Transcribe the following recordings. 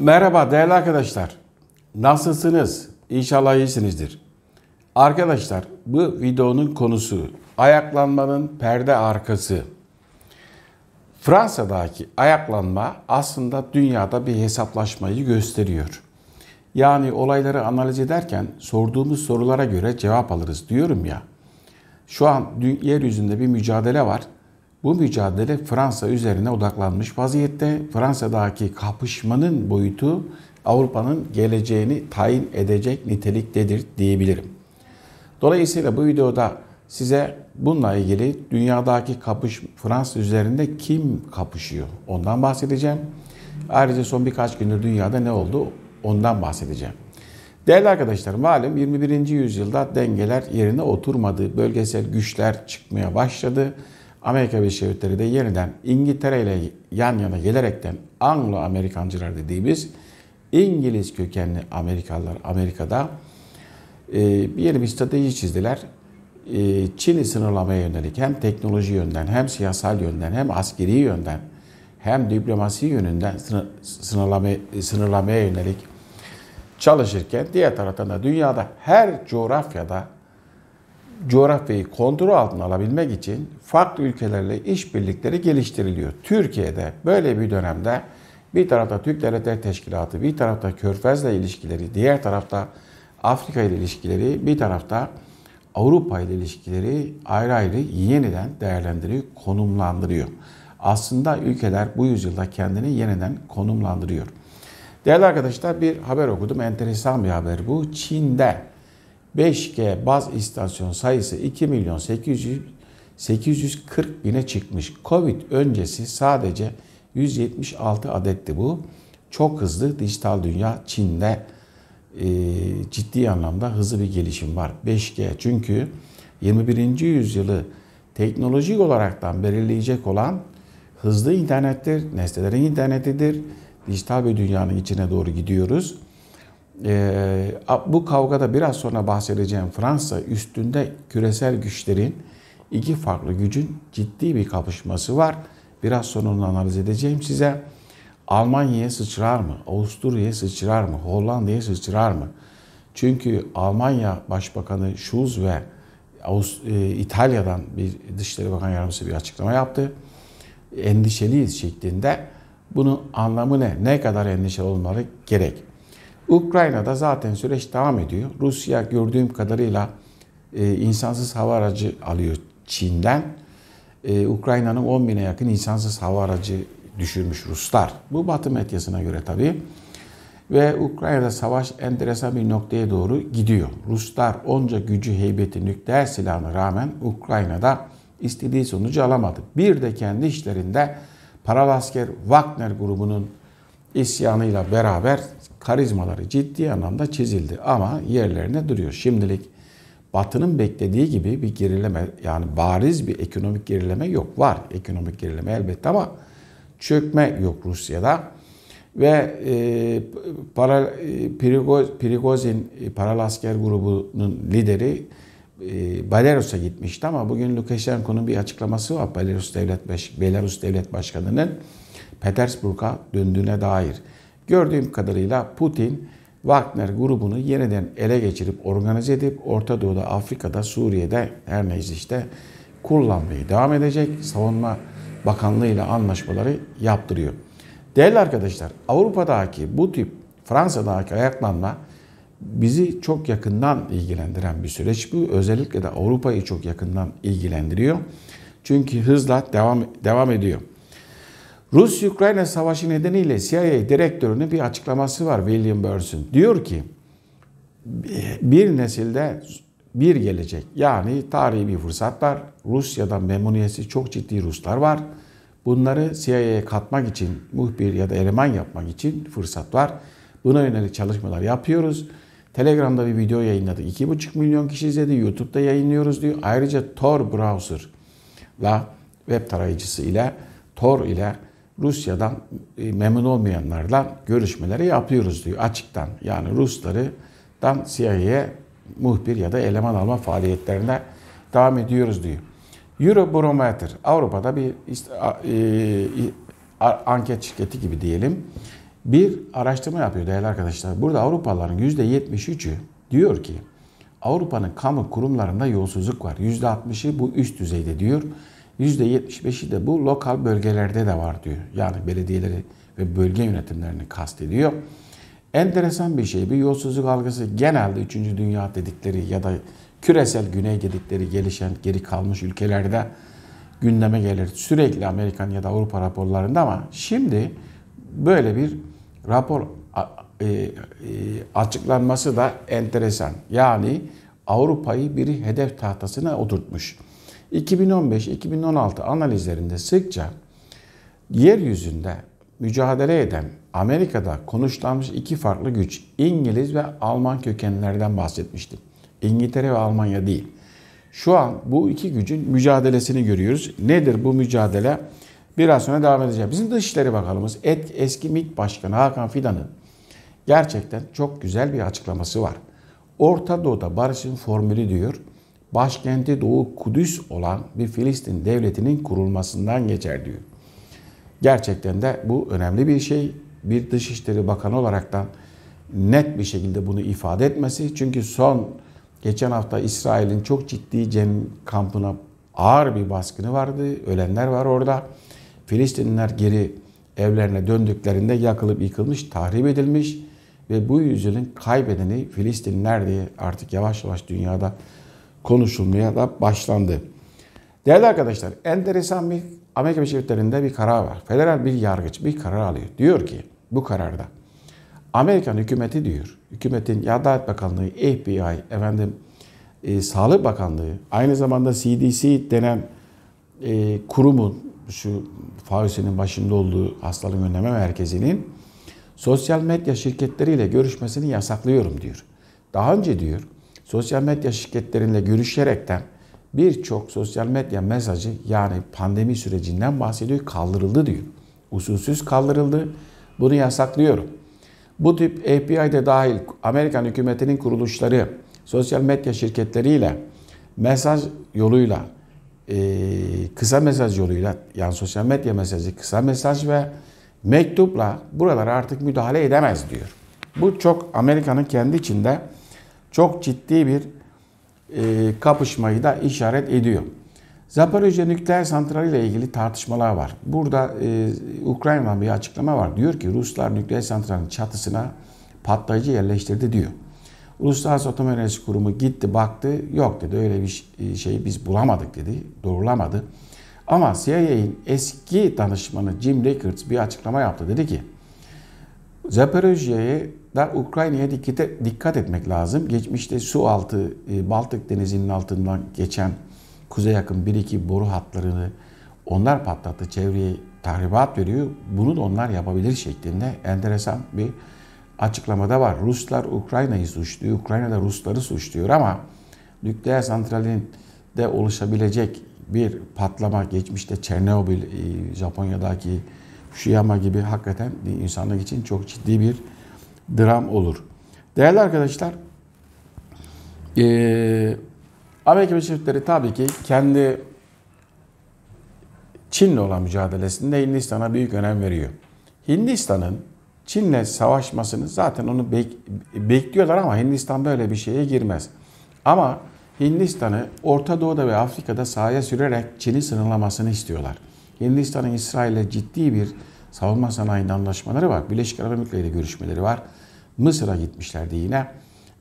Merhaba değerli arkadaşlar. Nasılsınız? İnşallah iyisinizdir. Arkadaşlar bu videonun konusu ayaklanmanın perde arkası. Fransa'daki ayaklanma aslında dünyada bir hesaplaşmayı gösteriyor. Yani olayları analiz ederken sorduğumuz sorulara göre cevap alırız diyorum ya. Şu an yeryüzünde bir mücadele var. Bu mücadele Fransa üzerine odaklanmış vaziyette. Fransa'daki kapışmanın boyutu Avrupa'nın geleceğini tayin edecek niteliktedir diyebilirim. Dolayısıyla bu videoda size bununla ilgili dünyadaki kapış Fransa üzerinde kim kapışıyor ondan bahsedeceğim. Ayrıca son birkaç gündür dünyada ne oldu ondan bahsedeceğim. Değerli arkadaşlar malum 21. yüzyılda dengeler yerine oturmadı. Bölgesel güçler çıkmaya başladı. Amerika Birleşik Devletleri de yeniden İngiltere ile yan yana gelerekten Anglo-Amerikancılar dediğimiz İngiliz kökenli Amerikalılar Amerika'da e, bir yeni bir strateji çizdiler. E, Çin'i sınırlamaya yönelik hem teknoloji yönden hem siyasal yönden hem askeri yönden hem diplomasi yönünden sınırlamaya, e, sınırlamaya yönelik çalışırken diğer taraftan da dünyada her coğrafyada coğrafyayı kontrol altına alabilmek için farklı ülkelerle işbirlikleri geliştiriliyor. Türkiye'de böyle bir dönemde bir tarafta Türk Devletleri Teşkilatı, bir tarafta Körfez'le ilişkileri, diğer tarafta Afrika ile ilişkileri, bir tarafta Avrupa ile ilişkileri ayrı ayrı yeniden değerlendiriyor, konumlandırıyor. Aslında ülkeler bu yüzyılda kendini yeniden konumlandırıyor. Değerli arkadaşlar bir haber okudum. Enteresan bir haber bu. Çin'de 5G baz istasyon sayısı 2 milyon 840 bine çıkmış. Covid öncesi sadece 176 adetti bu. Çok hızlı dijital dünya Çin'de e, ciddi anlamda hızlı bir gelişim var. 5G çünkü 21. yüzyılı teknolojik olaraktan belirleyecek olan hızlı internettir, nesnelerin internetidir. Dijital bir dünyanın içine doğru gidiyoruz e, bu kavgada biraz sonra bahsedeceğim Fransa üstünde küresel güçlerin iki farklı gücün ciddi bir kapışması var. Biraz sonra onu analiz edeceğim size. Almanya'ya sıçrar mı? Avusturya'ya sıçrar mı? Hollanda'ya sıçrar mı? Çünkü Almanya Başbakanı Schulz ve e, İtalya'dan bir Dışişleri Bakan Yardımcısı bir açıklama yaptı. Endişeliyiz şeklinde. Bunun anlamı ne? Ne kadar endişeli olmaları gerek? Ukrayna'da zaten süreç devam ediyor. Rusya gördüğüm kadarıyla e, insansız hava aracı alıyor Çin'den. E, Ukrayna'nın 10 bine yakın insansız hava aracı düşürmüş Ruslar. Bu Batı medyasına göre tabii. Ve Ukrayna'da savaş enteresan bir noktaya doğru gidiyor. Ruslar onca gücü, heybeti, nükleer silahına rağmen Ukrayna'da istediği sonucu alamadı. Bir de kendi işlerinde paralı asker Wagner grubunun isyanıyla beraber karizmaları ciddi anlamda çizildi ama yerlerine duruyor. Şimdilik Batı'nın beklediği gibi bir gerileme yani bariz bir ekonomik gerileme yok. Var ekonomik gerileme elbette ama çökme yok Rusya'da. Ve e, para, e, Prigozin e, paralı asker grubunun lideri e, Belarus'a gitmişti ama bugün Lukashenko'nun bir açıklaması var. Belarus Devlet, Belarus Devlet Başkanı'nın Petersburg'a döndüğüne dair. Gördüğüm kadarıyla Putin Wagner grubunu yeniden ele geçirip organize edip Orta Doğu'da, Afrika'da, Suriye'de her neyse işte kullanmayı devam edecek. Savunma Bakanlığı ile anlaşmaları yaptırıyor. Değerli arkadaşlar Avrupa'daki bu tip Fransa'daki ayaklanma bizi çok yakından ilgilendiren bir süreç bu. Özellikle de Avrupa'yı çok yakından ilgilendiriyor. Çünkü hızla devam devam ediyor. Rus-Ukrayna savaşı nedeniyle CIA direktörünün bir açıklaması var William Burns'ün. Diyor ki bir nesilde bir gelecek. Yani tarihi bir fırsat var. Rusya'dan memnuniyetsi çok ciddi Ruslar var. Bunları CIA'ya katmak için, muhbir ya da eleman yapmak için fırsat var. Buna yönelik çalışmalar yapıyoruz. Telegram'da bir video yayınladık. 2,5 milyon kişi izledi. YouTube'da yayınlıyoruz diyor. Ayrıca Tor browser ile web tarayıcısı ile Tor ile Rusya'dan e, memnun olmayanlarla görüşmeleri yapıyoruz diyor açıktan. Yani Ruslardan CIA'ye muhbir ya da eleman alma faaliyetlerine devam ediyoruz diyor. Eurobarometer Avrupa'da bir e, anket şirketi gibi diyelim bir araştırma yapıyor değerli arkadaşlar. Burada Avrupalıların %73'ü diyor ki Avrupa'nın kamu kurumlarında yolsuzluk var. %60'ı bu üst düzeyde diyor. %75'i de bu lokal bölgelerde de var diyor. Yani belediyeleri ve bölge yönetimlerini kastediyor. Enteresan bir şey. Bir yolsuzluk algısı genelde 3. dünya dedikleri ya da küresel güney dedikleri gelişen geri kalmış ülkelerde gündeme gelir. Sürekli Amerikan ya da Avrupa raporlarında ama şimdi böyle bir rapor e, e, açıklanması da enteresan. Yani Avrupa'yı biri hedef tahtasına oturtmuş. 2015-2016 analizlerinde sıkça yeryüzünde mücadele eden Amerika'da konuşlanmış iki farklı güç İngiliz ve Alman kökenlerden bahsetmiştim. İngiltere ve Almanya değil. Şu an bu iki gücün mücadelesini görüyoruz. Nedir bu mücadele? Biraz sonra devam edeceğim. Bizim Dışişleri Bakanımız et, eski MİT Başkanı Hakan Fidan'ın gerçekten çok güzel bir açıklaması var. Orta Doğu'da barışın formülü diyor başkenti Doğu Kudüs olan bir Filistin devletinin kurulmasından geçer diyor. Gerçekten de bu önemli bir şey. Bir Dışişleri Bakanı olarak da net bir şekilde bunu ifade etmesi. Çünkü son geçen hafta İsrail'in çok ciddi cem kampına ağır bir baskını vardı. Ölenler var orada. Filistinliler geri evlerine döndüklerinde yakılıp yıkılmış, tahrip edilmiş ve bu yüzyılın kaybedeni Filistinliler diye artık yavaş yavaş dünyada konuşulmaya da başlandı. Değerli arkadaşlar enteresan bir Amerika Birleşik Devletleri'nde bir karar var. Federal bir yargıç bir karar alıyor. Diyor ki bu kararda Amerikan hükümeti diyor, hükümetin ya Adalet Bakanlığı, FBI, efendim e, Sağlık Bakanlığı, aynı zamanda CDC denen e, kurumun, şu Fauci'nin başında olduğu hastalığın önleme merkezinin sosyal medya şirketleriyle görüşmesini yasaklıyorum diyor. Daha önce diyor sosyal medya şirketleriyle görüşerekten birçok sosyal medya mesajı yani pandemi sürecinden bahsediyor kaldırıldı diyor. Usulsüz kaldırıldı. Bunu yasaklıyorum. Bu tip API'de dahil Amerikan hükümetinin kuruluşları sosyal medya şirketleriyle mesaj yoluyla e, kısa mesaj yoluyla yani sosyal medya mesajı kısa mesaj ve mektupla buralara artık müdahale edemez diyor. Bu çok Amerika'nın kendi içinde çok ciddi bir e, kapışmayı da işaret ediyor. Zaporojye nükleer santrali ile ilgili tartışmalar var. Burada e, Ukrayna'dan bir açıklama var. Diyor ki Ruslar nükleer santralin çatısına patlayıcı yerleştirdi diyor. Uluslararası Atom Enerjisi Kurumu gitti baktı. Yok dedi öyle bir e, şey biz bulamadık dedi. Doğrulamadı. Ama CIA'in eski danışmanı Jim Rickards bir açıklama yaptı. Dedi ki Zaporojye'ye da Ukrayna'ya dikkat etmek lazım. Geçmişte su altı, e, Baltık Denizi'nin altından geçen kuzey yakın bir iki boru hatlarını onlar patlattı. Çevreye tahribat veriyor. Bunu da onlar yapabilir şeklinde enteresan bir açıklamada var. Ruslar Ukrayna'yı suçluyor. da Rusları suçluyor ama nükleer santralin de oluşabilecek bir patlama geçmişte Çernobil, e, Japonya'daki şu yama gibi hakikaten insanlık için çok ciddi bir dram olur. Değerli arkadaşlar, e, Amerika Birleşik Devletleri tabii ki kendi Çin'le olan mücadelesinde Hindistan'a büyük önem veriyor. Hindistan'ın Çin'le savaşmasını zaten onu bek bekliyorlar ama Hindistan böyle bir şeye girmez. Ama Hindistan'ı Orta Doğu'da ve Afrika'da sahaya sürerek Çin'i sınırlamasını istiyorlar. Hindistan'ın İsrail'e ciddi bir savunma sanayinde anlaşmaları var. Birleşik Arap Emirlikleri görüşmeleri var. Mısır'a gitmişlerdi yine.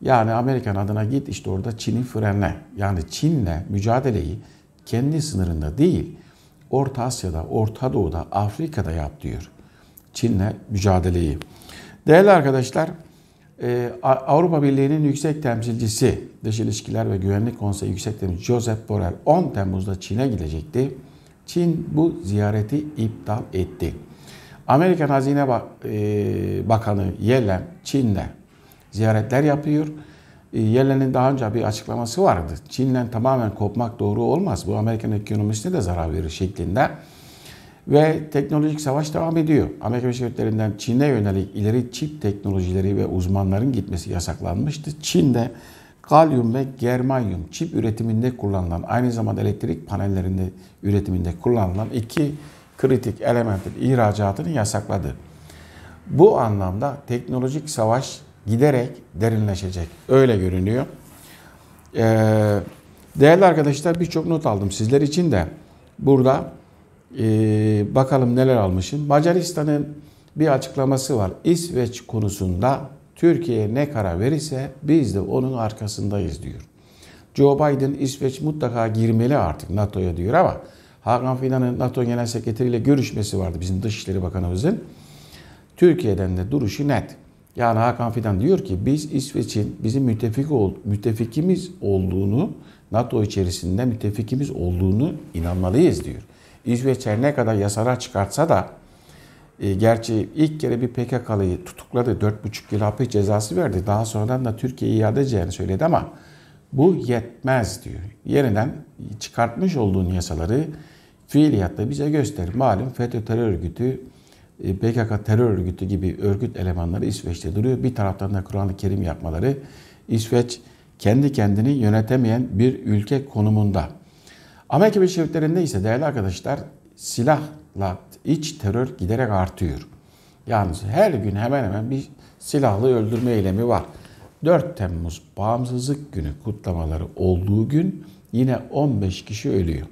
Yani Amerikan adına git işte orada Çin'i frenle. Yani Çin'le mücadeleyi kendi sınırında değil, Orta Asya'da, Orta Doğu'da, Afrika'da yap diyor. Çin'le mücadeleyi. Değerli arkadaşlar, e, Avrupa Birliği'nin yüksek temsilcisi, Dış İlişkiler ve Güvenlik Konseyi Yüksek Temsilcisi Josep Borrell 10 Temmuz'da Çin'e gidecekti. Çin bu ziyareti iptal etti. Amerikan Hazine e, Bakanı Yellen Çin'de ziyaretler yapıyor. E, Yellen'in daha önce bir açıklaması vardı. Çin'den tamamen kopmak doğru olmaz. Bu Amerikan ekonomisine de zarar verir şeklinde. Ve teknolojik savaş devam ediyor. Amerika Birleşik Devletleri'nden Çin'e yönelik ileri çip teknolojileri ve uzmanların gitmesi yasaklanmıştı. Çin de Galyum ve germanyum çip üretiminde kullanılan, aynı zamanda elektrik panellerinde üretiminde kullanılan iki kritik elementin ihracatını yasakladı. Bu anlamda teknolojik savaş giderek derinleşecek. Öyle görünüyor. Ee, değerli arkadaşlar birçok not aldım sizler için de. Burada e, bakalım neler almışım. Macaristan'ın bir açıklaması var. İsveç konusunda Türkiye ne karar verirse biz de onun arkasındayız diyor. Joe Biden İsveç mutlaka girmeli artık NATO'ya diyor ama Hakan Fidan'ın NATO Genel Sekreteri ile görüşmesi vardı bizim Dışişleri Bakanımızın. Türkiye'den de duruşu net. Yani Hakan Fidan diyor ki biz İsveç'in bizim müttefik ol, müttefikimiz olduğunu, NATO içerisinde müttefikimiz olduğunu inanmalıyız diyor. İsveç her ne kadar yasara çıkartsa da e, gerçi ilk kere bir PKK'lıyı tutukladı. 4,5 yıl hapis cezası verdi. Daha sonradan da Türkiye iade edeceğini söyledi ama bu yetmez diyor. Yeniden çıkartmış olduğun yasaları fiiliyatta bize göster. Malum FETÖ terör örgütü, e, PKK terör örgütü gibi örgüt elemanları İsveç'te duruyor. Bir taraftan da Kur'an-ı Kerim yapmaları İsveç kendi kendini yönetemeyen bir ülke konumunda. Amerika Birleşik Devletleri'nde ise değerli arkadaşlar silah iç terör giderek artıyor. Yalnız her gün hemen hemen bir silahlı öldürme eylemi var. 4 Temmuz bağımsızlık günü kutlamaları olduğu gün yine 15 kişi ölüyor.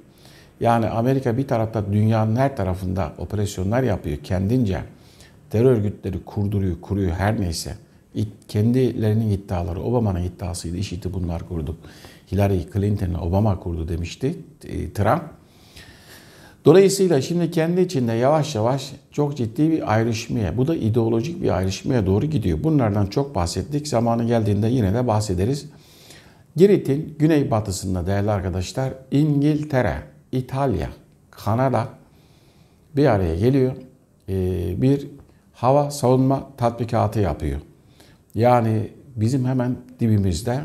Yani Amerika bir tarafta dünyanın her tarafında operasyonlar yapıyor kendince. Terör örgütleri kurduruyor, kuruyor her neyse. Kendilerinin iddiaları, Obama'nın iddiasıydı, IŞİD'i bunlar kurdu. Hillary Clinton'ı Obama kurdu demişti e, Trump. Dolayısıyla şimdi kendi içinde yavaş yavaş çok ciddi bir ayrışmaya, bu da ideolojik bir ayrışmaya doğru gidiyor. Bunlardan çok bahsettik. Zamanı geldiğinde yine de bahsederiz. Girit'in güneybatısında değerli arkadaşlar İngiltere, İtalya, Kanada bir araya geliyor. Ee, bir hava savunma tatbikatı yapıyor. Yani bizim hemen dibimizde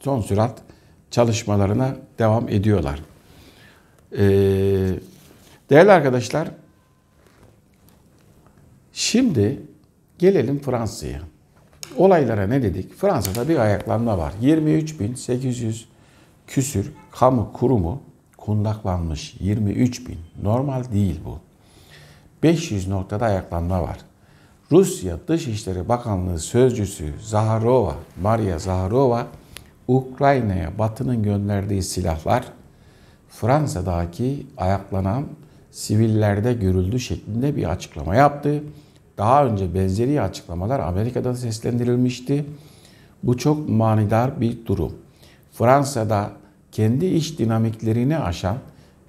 son sürat çalışmalarına devam ediyorlar. Eee Değerli arkadaşlar, şimdi gelelim Fransa'ya. Olaylara ne dedik? Fransa'da bir ayaklanma var. 23.800 küsür kamu kurumu kundaklanmış. 23.000 Normal değil bu. 500 noktada ayaklanma var. Rusya Dışişleri Bakanlığı Sözcüsü Zaharova, Maria Zaharova, Ukrayna'ya Batı'nın gönderdiği silahlar Fransa'daki ayaklanan sivillerde görüldü şeklinde bir açıklama yaptı. Daha önce benzeri açıklamalar Amerika'da seslendirilmişti. Bu çok manidar bir durum. Fransa'da kendi iş dinamiklerini aşan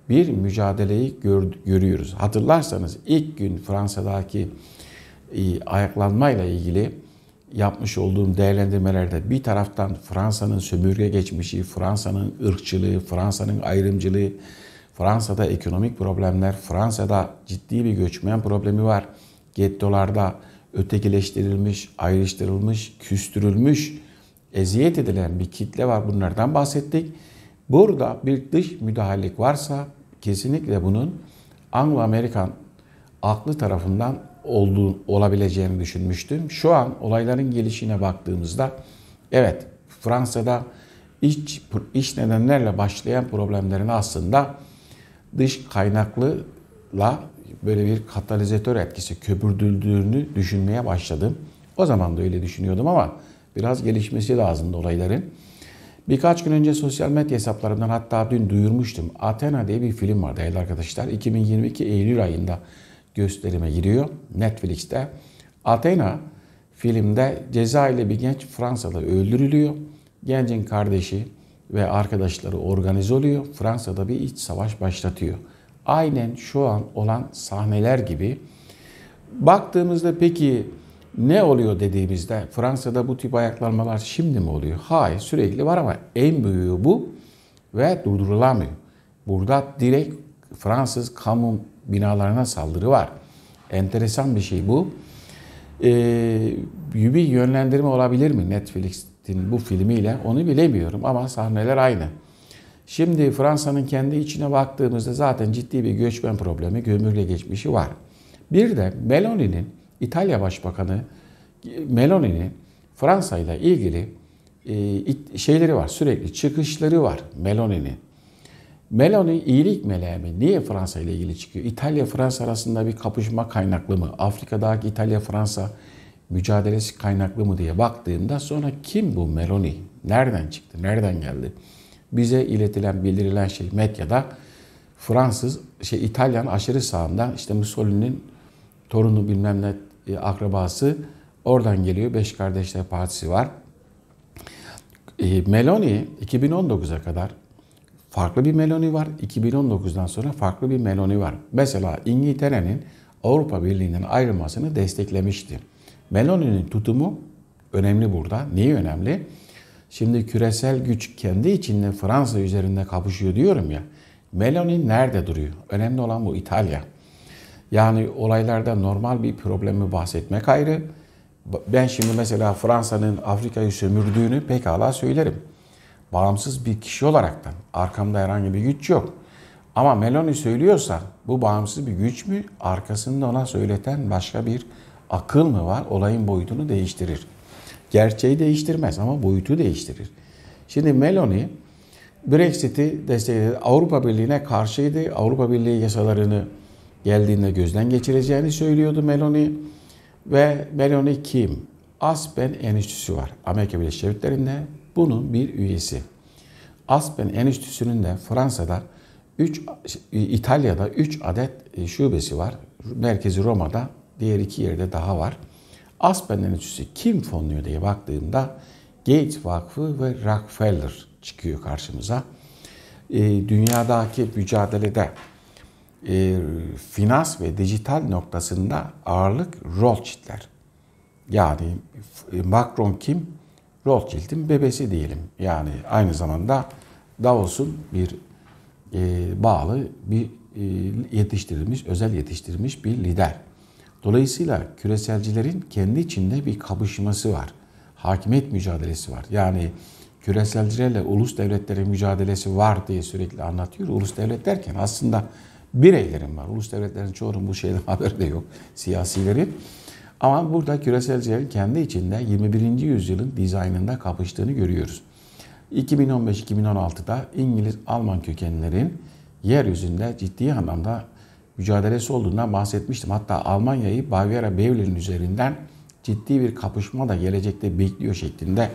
bir mücadeleyi gör, görüyoruz. Hatırlarsanız ilk gün Fransa'daki e, ayaklanmayla ilgili yapmış olduğum değerlendirmelerde bir taraftan Fransa'nın sömürge geçmişi, Fransa'nın ırkçılığı, Fransa'nın ayrımcılığı, Fransa'da ekonomik problemler, Fransa'da ciddi bir göçmen problemi var. Gettolarda ötekileştirilmiş, ayrıştırılmış, küstürülmüş, eziyet edilen bir kitle var. Bunlardan bahsettik. Burada bir dış müdahalelik varsa kesinlikle bunun Anglo-Amerikan aklı tarafından olduğu, olabileceğini düşünmüştüm. Şu an olayların gelişine baktığımızda evet Fransa'da iç, iç nedenlerle başlayan problemlerin aslında dış kaynaklıla böyle bir katalizatör etkisi köpürdüldüğünü düşünmeye başladım. O zaman da öyle düşünüyordum ama biraz gelişmesi lazımdı olayların. Birkaç gün önce sosyal medya hesaplarımdan hatta dün duyurmuştum. Athena diye bir film var değerli arkadaşlar. 2022 Eylül ayında gösterime giriyor Netflix'te. Athena filmde ceza ile bir genç Fransa'da öldürülüyor. Gencin kardeşi ve arkadaşları organize oluyor. Fransa'da bir iç savaş başlatıyor. Aynen şu an olan sahneler gibi. Baktığımızda peki ne oluyor dediğimizde Fransa'da bu tip ayaklanmalar şimdi mi oluyor? Hayır sürekli var ama en büyüğü bu ve durdurulamıyor. Burada direkt Fransız kamu binalarına saldırı var. Enteresan bir şey bu. Ee, bir yönlendirme olabilir mi Netflix Brexit'in bu filmiyle onu bilemiyorum ama sahneler aynı. Şimdi Fransa'nın kendi içine baktığımızda zaten ciddi bir göçmen problemi, gömürle geçmişi var. Bir de Meloni'nin, İtalya Başbakanı Meloni'nin Fransa ile ilgili e, şeyleri var, sürekli çıkışları var Meloni'nin. Meloni iyilik meleği mi? Niye Fransa ile ilgili çıkıyor? İtalya-Fransa arasında bir kapışma kaynaklı mı? Afrika'daki İtalya-Fransa mücadelesi kaynaklı mı diye baktığımda sonra kim bu Meloni? Nereden çıktı? Nereden geldi? Bize iletilen, bildirilen şey medyada Fransız, şey İtalyan aşırı sağından işte Mussolini'nin torunu bilmem ne e, akrabası oradan geliyor. Beş Kardeşler Partisi var. E, Meloni 2019'a kadar farklı bir Meloni var. 2019'dan sonra farklı bir Meloni var. Mesela İngiltere'nin Avrupa Birliği'nden ayrılmasını desteklemişti. Meloni'nin tutumu önemli burada. Niye önemli? Şimdi küresel güç kendi içinde Fransa üzerinde kapışıyor diyorum ya. Meloni nerede duruyor? Önemli olan bu İtalya. Yani olaylarda normal bir problemi bahsetmek ayrı. Ben şimdi mesela Fransa'nın Afrika'yı sömürdüğünü pekala söylerim. Bağımsız bir kişi olaraktan. Arkamda herhangi bir güç yok. Ama Meloni söylüyorsa bu bağımsız bir güç mü? Arkasında ona söyleten başka bir Akıl mı var? Olayın boyutunu değiştirir. Gerçeği değiştirmez ama boyutu değiştirir. Şimdi Meloni Brexit'i destekledi. Avrupa Birliği'ne karşıydı. Avrupa Birliği yasalarını geldiğinde gözden geçireceğini söylüyordu Meloni. Ve Meloni kim? Aspen Enstitüsü var. Amerika Birleşik Devletleri'nde bunun bir üyesi. Aspen Enstitüsü'nün de Fransa'da 3 İtalya'da 3 adet e, şubesi var. Merkezi Roma'da diğer iki yerde daha var. Aspen Enstitüsü kim fonluyor diye baktığımda Gates Vakfı ve Rockefeller çıkıyor karşımıza. E, dünyadaki mücadelede e, finans ve dijital noktasında ağırlık Rothschild'ler. Yani Macron kim? Rothschild'in bebesi diyelim. Yani aynı zamanda Davos'un bir e, bağlı bir e, yetiştirilmiş, özel yetiştirilmiş bir lider. Dolayısıyla küreselcilerin kendi içinde bir kabışması var. Hakimiyet mücadelesi var. Yani küreselcilerle ulus devletlerin mücadelesi var diye sürekli anlatıyor. Ulus devlet derken aslında bireylerin var. Ulus devletlerin çoğunun bu şeyden haberi de yok. Siyasilerin. Ama burada küreselcilerin kendi içinde 21. yüzyılın dizaynında kapıştığını görüyoruz. 2015-2016'da İngiliz-Alman kökenlerin yeryüzünde ciddi anlamda mücadelesi olduğundan bahsetmiştim. Hatta Almanya'yı Bavyera Bevler'in üzerinden ciddi bir kapışma da gelecekte bekliyor şeklinde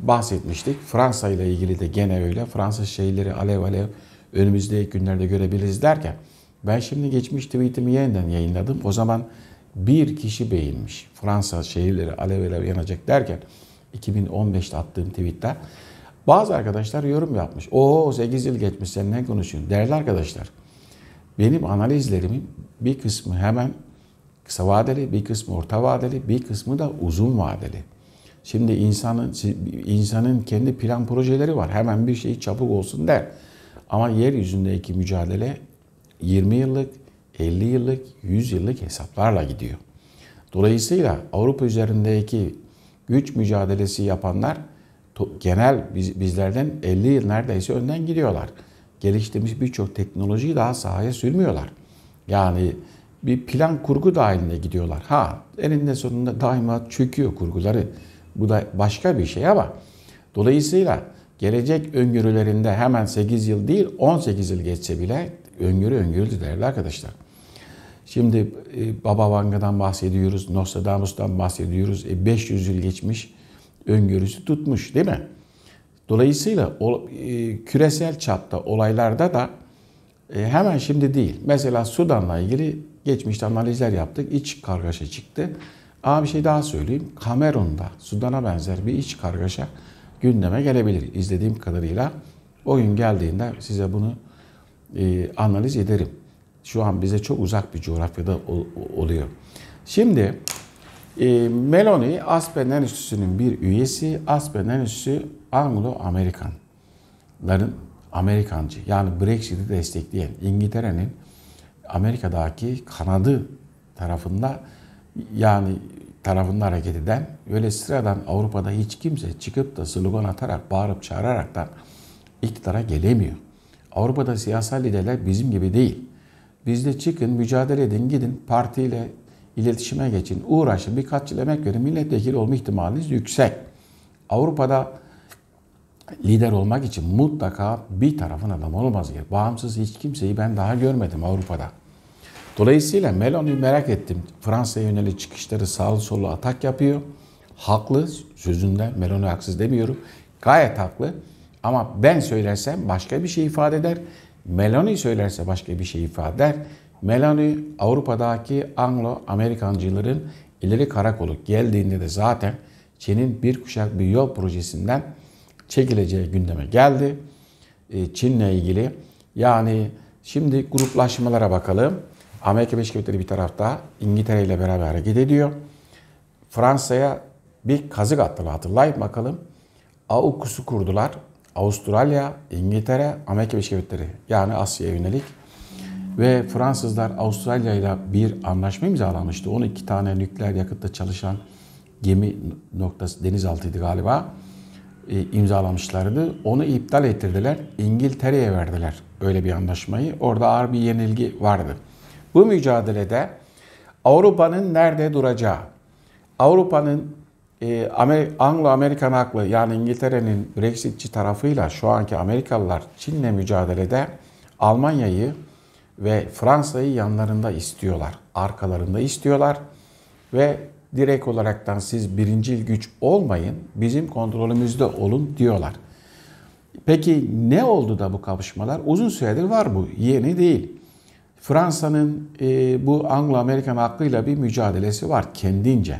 bahsetmiştik. Fransa ile ilgili de gene öyle. Fransa şeyleri alev alev önümüzdeki günlerde görebiliriz derken ben şimdi geçmiş tweetimi yeniden yayınladım. O zaman bir kişi beğenmiş. Fransa şehirleri alev alev yanacak derken 2015'te attığım tweetler bazı arkadaşlar yorum yapmış. O 8 yıl geçmiş sen ne konuşuyorsun? Değerli arkadaşlar benim analizlerimin bir kısmı hemen kısa vadeli, bir kısmı orta vadeli, bir kısmı da uzun vadeli. Şimdi insanın insanın kendi plan projeleri var. Hemen bir şey çabuk olsun der. Ama yeryüzündeki mücadele 20 yıllık, 50 yıllık, 100 yıllık hesaplarla gidiyor. Dolayısıyla Avrupa üzerindeki güç mücadelesi yapanlar genel bizlerden 50 yıl neredeyse önden gidiyorlar geliştirmiş birçok teknolojiyi daha sahaya sürmüyorlar. Yani bir plan kurgu dahilinde gidiyorlar. Ha eninde sonunda daima çöküyor kurguları. Bu da başka bir şey ama dolayısıyla gelecek öngörülerinde hemen 8 yıl değil 18 yıl geçse bile öngörü öngörüldü değerli arkadaşlar. Şimdi e, Baba Vanga'dan bahsediyoruz, Nostradamus'tan bahsediyoruz. E, 500 yıl geçmiş öngörüsü tutmuş değil mi? Dolayısıyla o, e, küresel çapta olaylarda da e, hemen şimdi değil. Mesela Sudan'la ilgili geçmişte analizler yaptık. İç kargaşa çıktı. Ama bir şey daha söyleyeyim. Kamerun'da Sudan'a benzer bir iç kargaşa gündeme gelebilir. İzlediğim kadarıyla o gün geldiğinde size bunu e, analiz ederim. Şu an bize çok uzak bir coğrafyada oluyor. Şimdi e, Meloni Aspen Enstitüsü'nün bir üyesi. Aspen Enstitüsü Anglo-Amerikanların Amerikancı yani Brexit'i destekleyen İngiltere'nin Amerika'daki kanadı tarafında yani tarafında hareket eden öyle sıradan Avrupa'da hiç kimse çıkıp da slogan atarak bağırıp çağıraraktan iktidara gelemiyor. Avrupa'da siyasal liderler bizim gibi değil. Bizde çıkın, mücadele edin, gidin, partiyle iletişime geçin, uğraşın, birkaç yıl emek verin, milletvekili olma ihtimaliniz yüksek. Avrupa'da lider olmak için mutlaka bir tarafın adamı olmaz gerek. Bağımsız hiç kimseyi ben daha görmedim Avrupa'da. Dolayısıyla Meloni'yi merak ettim. Fransa'ya yönelik çıkışları sağlı sollu atak yapıyor. Haklı sözünde Meloni haksız demiyorum. Gayet haklı. Ama ben söylersem başka bir şey ifade eder. Meloni söylerse başka bir şey ifade eder. Meloni Avrupa'daki Anglo-Amerikancıların ileri karakolu geldiğinde de zaten Çin'in bir kuşak bir yol projesinden çekileceği gündeme geldi. E, Çin'le ilgili. Yani şimdi gruplaşmalara bakalım. Amerika Birleşik Devletleri bir tarafta İngiltere ile beraber hareket ediyor. Fransa'ya bir kazık attılar hatırlayıp bakalım. AUKUS'u kurdular. Avustralya, İngiltere, Amerika Birleşik Devletleri yani Asya'ya yönelik. Ve Fransızlar Avustralya ile bir anlaşma imzalamıştı. 12 tane nükleer yakıtta çalışan gemi noktası denizaltıydı galiba. E, imzalamışlardı. Onu iptal ettirdiler. İngiltere'ye verdiler öyle bir anlaşmayı. Orada ağır bir yenilgi vardı. Bu mücadelede Avrupa'nın nerede duracağı, Avrupa'nın e, Anglo-Amerikan haklı yani İngiltere'nin Brexitçi tarafıyla şu anki Amerikalılar Çin'le mücadelede Almanya'yı ve Fransa'yı yanlarında istiyorlar, arkalarında istiyorlar ve direkt olaraktan siz birincil güç olmayın, bizim kontrolümüzde olun diyorlar. Peki ne oldu da bu kavuşmalar? Uzun süredir var bu, yeni değil. Fransa'nın e, bu Anglo-Amerikan hakkıyla bir mücadelesi var kendince.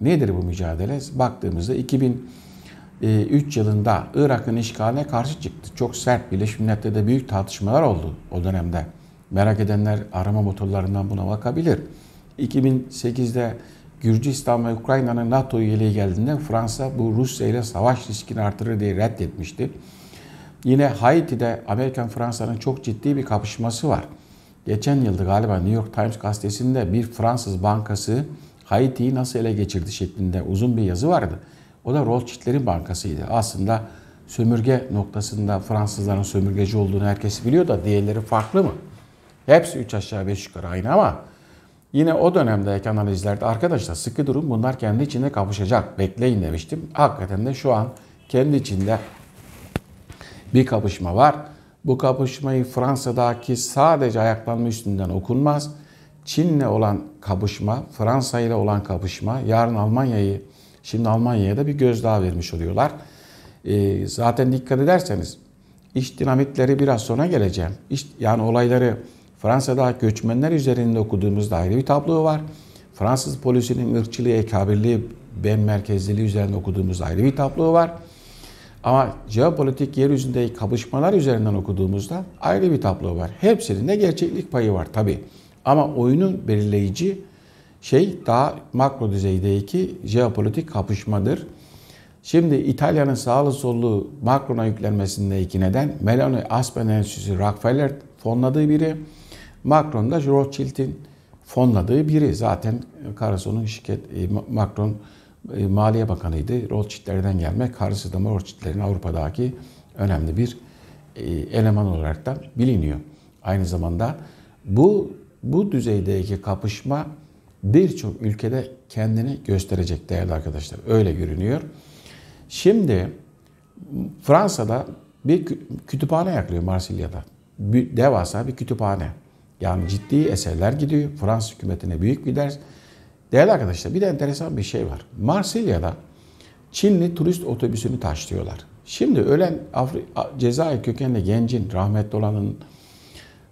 Nedir bu mücadele? Baktığımızda 2003 yılında Irak'ın işgaline karşı çıktı. Çok sert Birleşmiş Milletler'de büyük tartışmalar oldu o dönemde. Merak edenler arama motorlarından buna bakabilir. 2008'de Gürcistan ve Ukrayna'nın NATO üyeliği geldiğinde Fransa bu Rusya ile savaş riskini artırır diye reddetmişti. Yine Haiti'de Amerikan Fransa'nın çok ciddi bir kapışması var. Geçen yılda galiba New York Times gazetesinde bir Fransız bankası Haiti'yi nasıl ele geçirdi şeklinde uzun bir yazı vardı. O da Rothschild'lerin bankasıydı. Aslında sömürge noktasında Fransızların sömürgeci olduğunu herkes biliyor da diğerleri farklı mı? Hepsi üç aşağı beş yukarı aynı ama Yine o dönemdeki analizlerde arkadaşlar sıkı durun bunlar kendi içinde kavuşacak bekleyin demiştim. Hakikaten de şu an kendi içinde bir kapışma var. Bu kapışmayı Fransa'daki sadece ayaklanma üstünden okunmaz. Çin'le olan kapışma, Fransa ile olan kapışma, yarın Almanya'yı, şimdi Almanya'ya da bir daha vermiş oluyorlar. E, zaten dikkat ederseniz iş dinamitleri biraz sonra geleceğim. İş, yani olayları Fransa'da göçmenler üzerinde okuduğumuz ayrı bir tablo var. Fransız polisinin ırkçılığı, ekabirliği, ben merkezliliği üzerinde okuduğumuz ayrı bir tablo var. Ama jeopolitik yeryüzündeki kapışmalar üzerinden okuduğumuzda ayrı bir tablo var. Hepsinin de gerçeklik payı var tabi. Ama oyunun belirleyici şey daha makro düzeydeki jeopolitik kapışmadır. Şimdi İtalya'nın sağlı sollu Macron'a yüklenmesindeki neden Meloni Aspen Enstitüsü Rockefeller fonladığı biri. Macron da Rothschild'in fonladığı biri. Zaten karısı şirket e, Macron e, Maliye Bakanıydı. Rothschild'lerden gelme. Karısı da Rothschild'lerin Avrupa'daki önemli bir e, eleman olarak da biliniyor. Aynı zamanda bu bu düzeydeki kapışma birçok ülkede kendini gösterecek değerli arkadaşlar. Öyle görünüyor. Şimdi Fransa'da bir kütüphane yakılıyor Marsilya'da. Bir, devasa bir kütüphane. Yani ciddi eserler gidiyor. Fransız hükümetine büyük bir ders. Değerli arkadaşlar bir de enteresan bir şey var. Marsilya'da Çinli turist otobüsünü taşlıyorlar. Şimdi ölen Afri Cezayir kökenli gencin, rahmetli olanın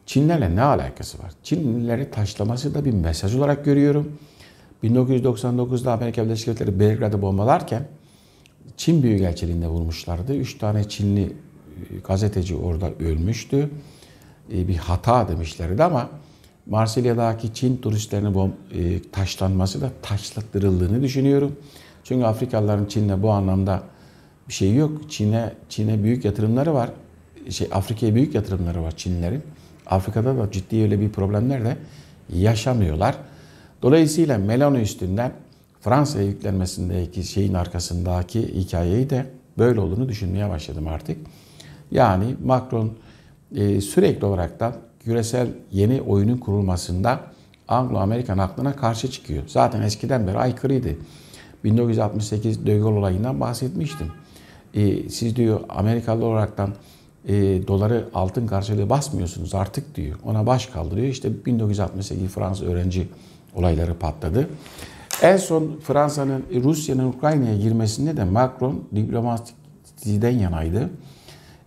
Çinlerle ne alakası var? Çinlileri taşlaması da bir mesaj olarak görüyorum. 1999'da Amerika Birleşik Devletleri Belgrad'ı bombalarken Çin Büyükelçiliğinde vurmuşlardı. Üç tane Çinli e, gazeteci orada ölmüştü. E, bir hata demişlerdi ama Marsilya'daki Çin turistlerinin bom, e, taşlanması da taşlattırıldığını düşünüyorum. Çünkü Afrikalıların Çin'le bu anlamda bir şey yok. Çin'e Çin'e büyük yatırımları var. Şey Afrika'ya büyük yatırımları var Çinlerin. Afrika'da da ciddi öyle bir problemler de yaşamıyorlar. Dolayısıyla Meloni üstünden Fransa'ya yüklenmesindeki şeyin arkasındaki hikayeyi de böyle olduğunu düşünmeye başladım artık. Yani Macron ee, sürekli olarak da küresel yeni oyunun kurulmasında Anglo-Amerikan aklına karşı çıkıyor. Zaten eskiden beri aykırıydı. 1968 De Gaulle olayından bahsetmiştim. Ee, siz diyor Amerikalı olaraktan e, doları altın karşılığı basmıyorsunuz artık diyor. Ona baş kaldırıyor. İşte 1968 Fransız öğrenci olayları patladı. En son Fransa'nın Rusya'nın Ukrayna'ya girmesinde de Macron diplomasiden yanaydı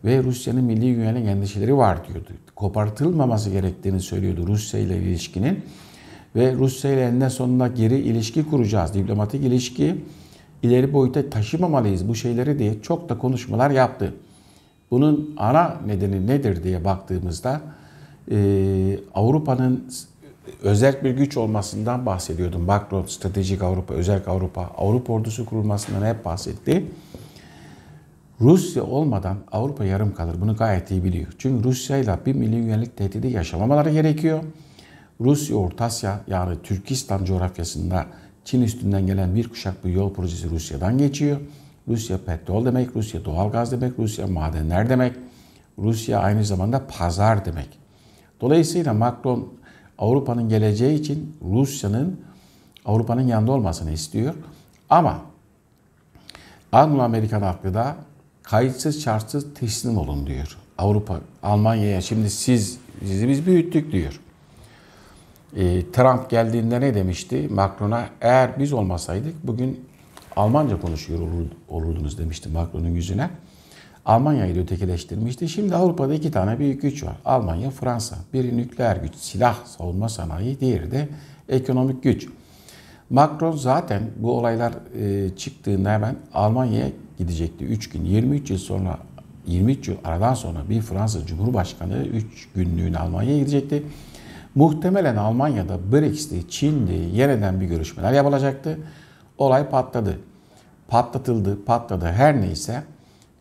ve Rusya'nın milli güvenlik endişeleri var diyordu. Kopartılmaması gerektiğini söylüyordu Rusya ile ilişkinin ve Rusya ile en sonunda geri ilişki kuracağız. Diplomatik ilişki ileri boyuta taşımamalıyız bu şeyleri diye çok da konuşmalar yaptı. Bunun ana nedeni nedir diye baktığımızda e, Avrupa'nın özel bir güç olmasından bahsediyordum. Macron, stratejik Avrupa, özel Avrupa, Avrupa ordusu kurulmasından hep bahsetti. Rusya olmadan Avrupa yarım kalır. Bunu gayet iyi biliyor. Çünkü Rusya ile bir milyon güvenlik tehdidi yaşamamaları gerekiyor. Rusya, Orta Asya yani Türkistan coğrafyasında Çin üstünden gelen bir kuşak bir yol projesi Rusya'dan geçiyor. Rusya petrol demek, Rusya doğalgaz demek, Rusya madenler demek. Rusya aynı zamanda pazar demek. Dolayısıyla Macron Avrupa'nın geleceği için Rusya'nın Avrupa'nın yanında olmasını istiyor. Ama Anglo-Amerikan aklı da kayıtsız şartsız teslim olun diyor. Avrupa, Almanya'ya şimdi siz, sizi biz büyüttük diyor. E, Trump geldiğinde ne demişti Macron'a? Eğer biz olmasaydık bugün Almanca konuşuyor olurdunuz demişti Macron'un yüzüne. Almanya'yı da ötekileştirmişti. Şimdi Avrupa'da iki tane büyük güç var. Almanya, Fransa. Biri nükleer güç, silah, savunma sanayi. Diğeri de ekonomik güç. Macron zaten bu olaylar e, çıktığında hemen Almanya'ya gidecekti. 3 gün 23 yıl sonra 23 yıl aradan sonra bir Fransız Cumhurbaşkanı 3 günlüğüne Almanya'ya gidecekti. Muhtemelen Almanya'da BRICS'li, Çin'de yeniden bir görüşmeler yapılacaktı. Olay patladı. Patlatıldı, patladı her neyse.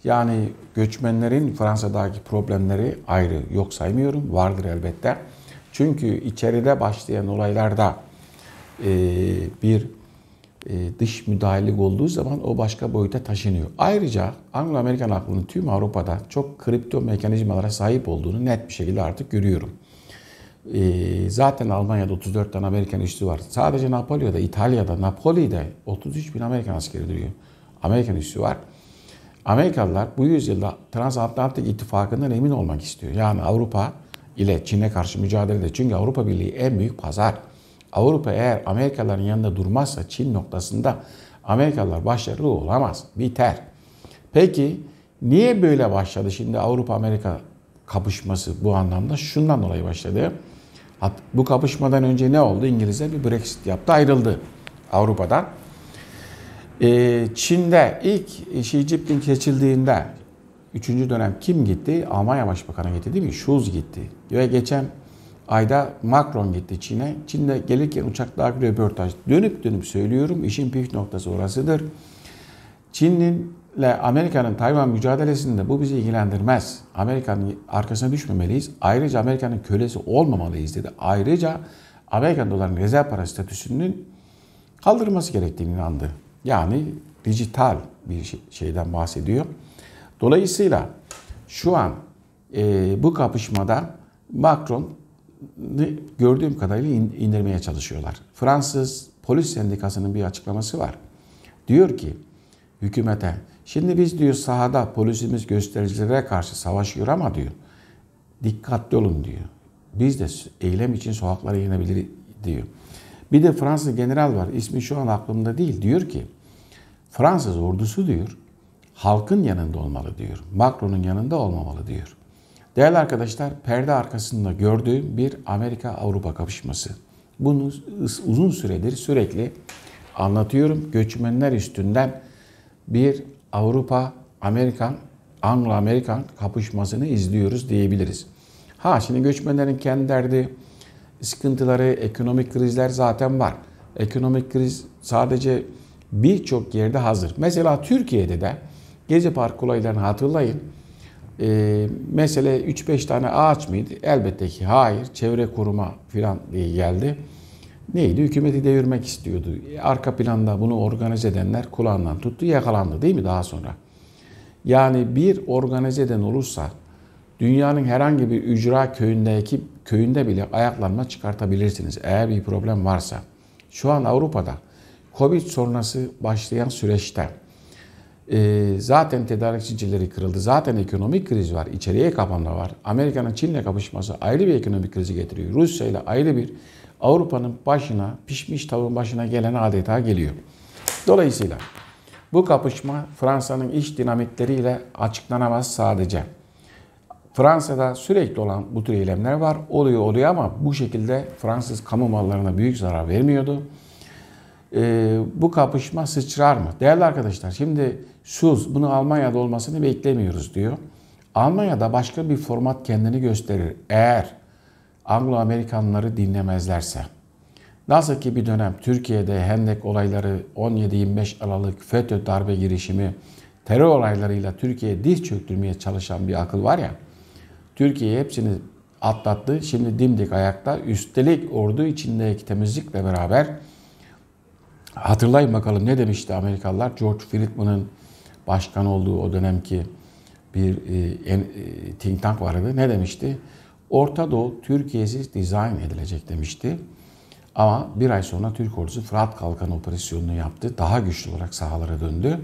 Yani göçmenlerin Fransa'daki problemleri ayrı yok saymıyorum. Vardır elbette. Çünkü içeride başlayan olaylarda e, bir e, dış müdahalelik olduğu zaman o başka boyuta taşınıyor. Ayrıca Anglo-Amerikan aklının tüm Avrupa'da çok kripto mekanizmalara sahip olduğunu net bir şekilde artık görüyorum. E, zaten Almanya'da 34 tane Amerikan üssü var. Sadece Napolya'da, İtalya'da, Napoli'de 33 bin Amerikan askeri duruyor. Amerikan üssü var. Amerikalılar bu yüzyılda Transatlantik ittifakından emin olmak istiyor. Yani Avrupa ile Çin'e karşı mücadelede. Çünkü Avrupa Birliği en büyük pazar. Avrupa eğer Amerikalıların yanında durmazsa Çin noktasında Amerikalılar başarılı olamaz. Biter. Peki niye böyle başladı şimdi Avrupa Amerika kapışması bu anlamda? Şundan dolayı başladı. Bu kapışmadan önce ne oldu? İngilizler bir Brexit yaptı, ayrıldı Avrupa'dan. Ee, Çin'de ilk Xi Jinping seçildiğinde 3. dönem kim gitti? Almanya Başbakanı gitti değil mi? Schulz gitti. Ve geçen ayda Macron gitti Çin'e. Çin'de gelirken uçaklar röportaj dönüp dönüp söylüyorum. İşin püf noktası orasıdır. Çin'in ile Amerika'nın Tayvan mücadelesinde bu bizi ilgilendirmez. Amerika'nın arkasına düşmemeliyiz. Ayrıca Amerika'nın kölesi olmamalıyız dedi. Ayrıca Amerikan dolarının rezerv para statüsünün kaldırılması gerektiğini inandı. Yani dijital bir şey, şeyden bahsediyor. Dolayısıyla şu an e, bu kapışmada Macron gördüğüm kadarıyla indirmeye çalışıyorlar. Fransız polis sendikasının bir açıklaması var. Diyor ki hükümete şimdi biz diyor sahada polisimiz göstericilere karşı savaşıyor ama diyor dikkatli olun diyor. Biz de eylem için sokaklara inebilir diyor. Bir de Fransız general var. İsmi şu an aklımda değil. Diyor ki Fransız ordusu diyor halkın yanında olmalı diyor. Macron'un yanında olmamalı diyor. Değerli arkadaşlar perde arkasında gördüğüm bir Amerika-Avrupa kapışması. Bunu uzun süredir sürekli anlatıyorum. Göçmenler üstünden bir Avrupa-Amerikan, Anglo-Amerikan kapışmasını izliyoruz diyebiliriz. Ha şimdi göçmenlerin kendi derdi, sıkıntıları, ekonomik krizler zaten var. Ekonomik kriz sadece birçok yerde hazır. Mesela Türkiye'de de Gezi Park olaylarını hatırlayın e, mesele 3-5 tane ağaç mıydı? Elbette ki hayır. Çevre koruma filan diye geldi. Neydi? Hükümeti devirmek istiyordu. E, arka planda bunu organize edenler kulağından tuttu, yakalandı değil mi daha sonra? Yani bir organize eden olursa dünyanın herhangi bir ücra köyündeki köyünde bile ayaklanma çıkartabilirsiniz eğer bir problem varsa. Şu an Avrupa'da Covid sonrası başlayan süreçte e, zaten tedarik zincirleri kırıldı. Zaten ekonomik kriz var. İçeriye kapanma var. Amerika'nın Çin'le kapışması ayrı bir ekonomik krizi getiriyor. Rusya ile ayrı bir Avrupa'nın başına, pişmiş tavuğun başına gelen adeta geliyor. Dolayısıyla bu kapışma Fransa'nın iç dinamikleriyle açıklanamaz sadece. Fransa'da sürekli olan bu tür eylemler var. Oluyor oluyor ama bu şekilde Fransız kamu mallarına büyük zarar vermiyordu e, bu kapışma sıçrar mı? Değerli arkadaşlar şimdi Schulz bunu Almanya'da olmasını beklemiyoruz diyor. Almanya'da başka bir format kendini gösterir eğer Anglo-Amerikanları dinlemezlerse. Nasıl ki bir dönem Türkiye'de Hendek olayları 17-25 Aralık FETÖ darbe girişimi terör olaylarıyla Türkiye'ye diz çöktürmeye çalışan bir akıl var ya. Türkiye hepsini atlattı. Şimdi dimdik ayakta. Üstelik ordu içindeki temizlikle beraber Hatırlayın bakalım ne demişti Amerikalılar? George Friedman'ın başkan olduğu o dönemki bir e, en, e, think tank vardı. Ne demişti? Orta Doğu Türkiye'siz dizayn edilecek demişti. Ama bir ay sonra Türk ordusu Fırat Kalkan operasyonunu yaptı. Daha güçlü olarak sahalara döndü.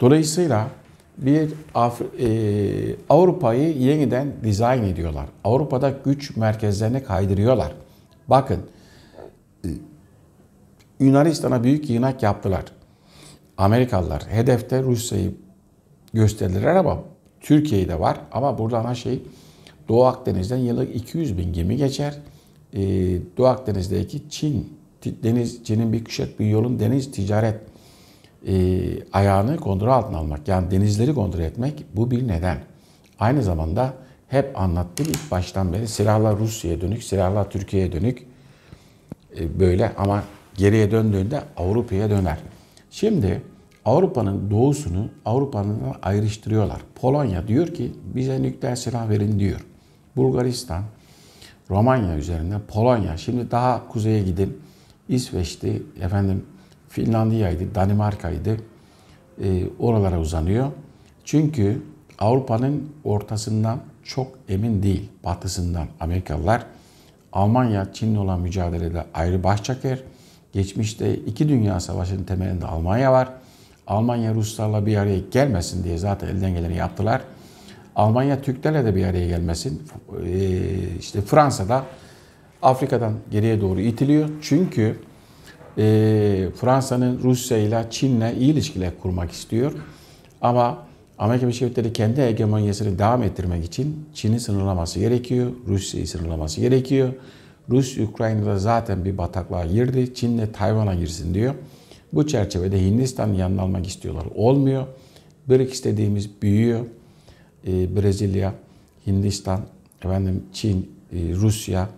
Dolayısıyla bir e, Avrupa'yı yeniden dizayn ediyorlar. Avrupa'da güç merkezlerine kaydırıyorlar. Bakın e, Yunanistan'a büyük yığınak yaptılar. Amerikalılar hedefte Rusya'yı gösterdiler ama Türkiye'yi de var. Ama burada ana şey Doğu Akdeniz'den yıllık 200 bin gemi geçer. Ee, Doğu Akdeniz'deki Çin, deniz, Çin'in bir kuşak bir yolun deniz ticaret e, ayağını kontrol altına almak. Yani denizleri kontrol etmek bu bir neden. Aynı zamanda hep anlattım ilk baştan beri silahlar Rusya'ya dönük, silahlar Türkiye'ye dönük e, böyle ama geriye döndüğünde Avrupa'ya döner. Şimdi Avrupa'nın doğusunu Avrupa'nın ayrıştırıyorlar. Polonya diyor ki bize nükleer silah verin diyor. Bulgaristan, Romanya üzerinden Polonya. Şimdi daha kuzeye gidin. İsveç'ti, efendim Finlandiya'ydı, Danimarka'ydı. E, oralara uzanıyor. Çünkü Avrupa'nın ortasından çok emin değil. Batısından Amerikalılar. Almanya, Çin'le olan mücadelede ayrı baş çeker. Geçmişte iki dünya savaşının temelinde Almanya var. Almanya Ruslarla bir araya gelmesin diye zaten elden geleni yaptılar. Almanya Türklerle de bir araya gelmesin. Ee, işte Fransa da Afrika'dan geriye doğru itiliyor. Çünkü e, Fransa'nın Rusya ile Çin'le iyi ilişkiler kurmak istiyor. Ama Amerika Birleşik Devletleri kendi hegemonyasını devam ettirmek için Çin'i sınırlaması gerekiyor, Rusya'yı sınırlaması gerekiyor. Rus Ukrayna'da zaten bir bataklığa girdi. Çin'le Tayvan'a girsin diyor. Bu çerçevede Hindistan yanına almak istiyorlar. Olmuyor. BRICS dediğimiz büyüyor. E, Brezilya, Hindistan, efendim Çin, e, Rusya